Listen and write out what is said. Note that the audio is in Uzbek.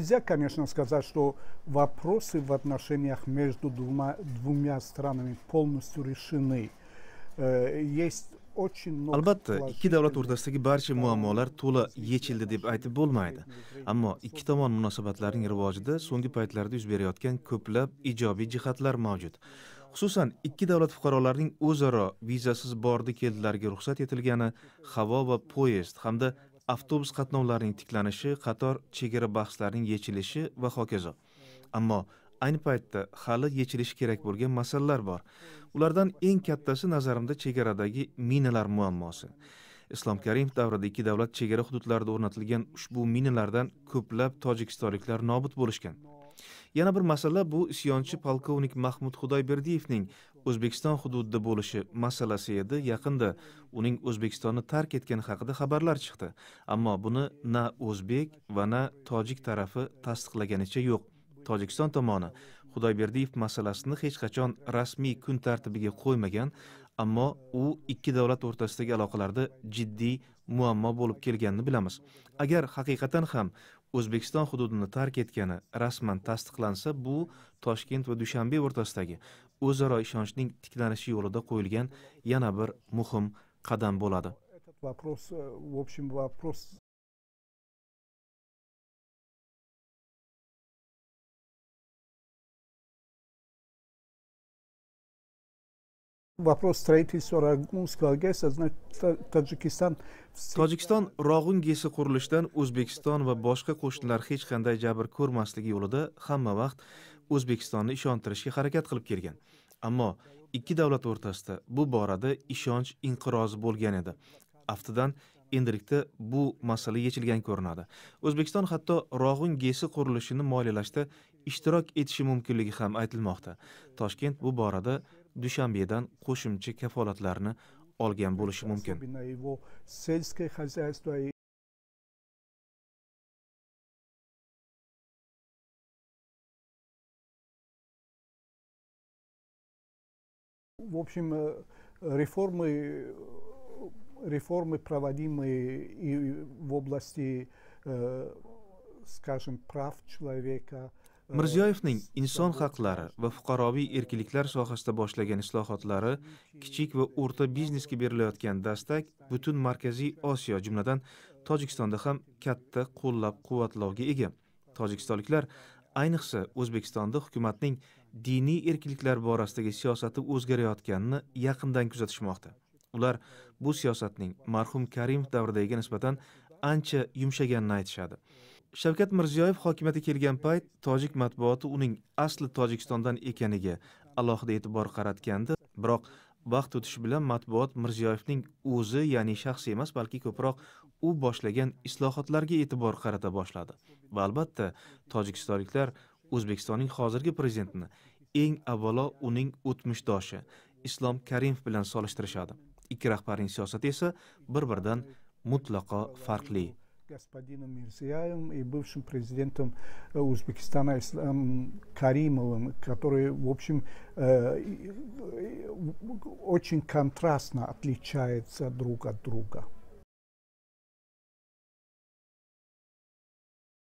Нельзя, конечно, сказать, что вопросы в отношениях между двумя, двумя странами полностью решены. Э, есть albatta ikki davlat o'rtasidagi barcha muammolar to'la yechildi deb aytib bo'lmaydi ammo ikki tomon munosabatlarining rivojida so'nggi paytlarda yuz berayotgan ko'plab ijobiy jihatlar mavjud xususan ikki davlat fuqarolarining o'zaro vizasiz bordi keldilarga ruxsat etilgani havo va poyezd hamda avtobus qatnovlarining tiklanishi qator chegara bahslarining yechilishi va hokazo ammo ayni paytda hali yechilishi kerak bo'lgan masalalar bor ulardan eng kattasi nazarimda chegaradagi minalar muammosi islom karimov davrida ikki davlat chegara hududlarida o'rnatilgan ushbu minalardan ko'plab tojikistonliklar nobud bo'lishgan yana bir masala bu isyonchi polkovnik mahmud xudoyberdiyevning o'zbekiston hududida bo'lishi masalasi edi yaqinda uning o'zbekistonni tark etgani haqida xabarlar chiqdi ammo buni na o'zbek va na tojik tarafi tasdiqlaganicha yo'q tojikiston tomoni xudoyberdiyev masalasini hech qachon rasmiy kun tartibiga qo'ymagan ammo u ikki davlat o'rtasidagi aloqalarda jiddiy muammo bo'lib kelganini bilamiz agar haqiqatan ham o'zbekiston hududini tark etgani rasman tasdiqlansa bu toshkent va dushanbe o'rtasidagi o'zaro ishonchning tiklanishi yo'lida qo'yilgan yana bir muhim qadam bo'ladi вопрос э, в общем вопрос вопрос строительства рагунского гэс значит tojikiston tojikiston rog'un gesi qurilishidan o'zbekiston va boshqa qo'shnilar hech qanday jabr ko'rmasligi yo'lida hamma vaqt o'zbekistonni ishontirishga harakat qilib kelgan ammo ikki davlat o'rtasida bu borada ishonch inqirozi bo'lgan edi aftidan endilikda bu masala yechilgan ko'rinadi o'zbekiston hatto rog'un gesi qurilishini moliyalashda ishtirok etishi mumkinligi ham aytilmoqda toshkent bu borada dushanbedan qo'shimcha kafolatlarni olgan bo'lishi mumkin в общем, э, реформы, э, реформы проводимые и в области, э, скажем, прав человека, mirziyoyevning inson haqlari va fuqaroviy erkinliklar sohasida boshlagan islohotlari kichik va o'rta biznesga berilayotgan dastak butun markaziy osiyo jumladan tojikistonda ham katta qo'llab quvvatlovga ega tojikistonliklar ayniqsa o'zbekistonda hukumatning diniy erkinliklar borasidagi siyosati o'zgarayotganini yaqindan kuzatishmoqda ular bu siyosatning marhum karimov davridagiga nisbatan ancha yumshaganini aytishadi shavkat mirziyoyev hokimiyatga kelgan payt tojik matbuoti uning asli tojikistondan ekaniga alohida e'tibor qaratgandi biroq vaqt o'tishi bilan matbuot mirziyoyevning o'zi ya'ni shaxsi emas balki ko'proq u boshlagan islohotlarga e'tibor qarata boshladi va albatta tojikistonliklar o'zbekistonning hozirgi prezidentini eng avvalo uning o'tmishdoshi islom karimov bilan solishtirishadi ikki rahbarning siyosati esa bir biridan mutlaqo farqli господином Мирзияем и бывшим президентом э, Узбекистана Ислам Каримовым, который, в общем, э, очень контрастно отличается друг от друга.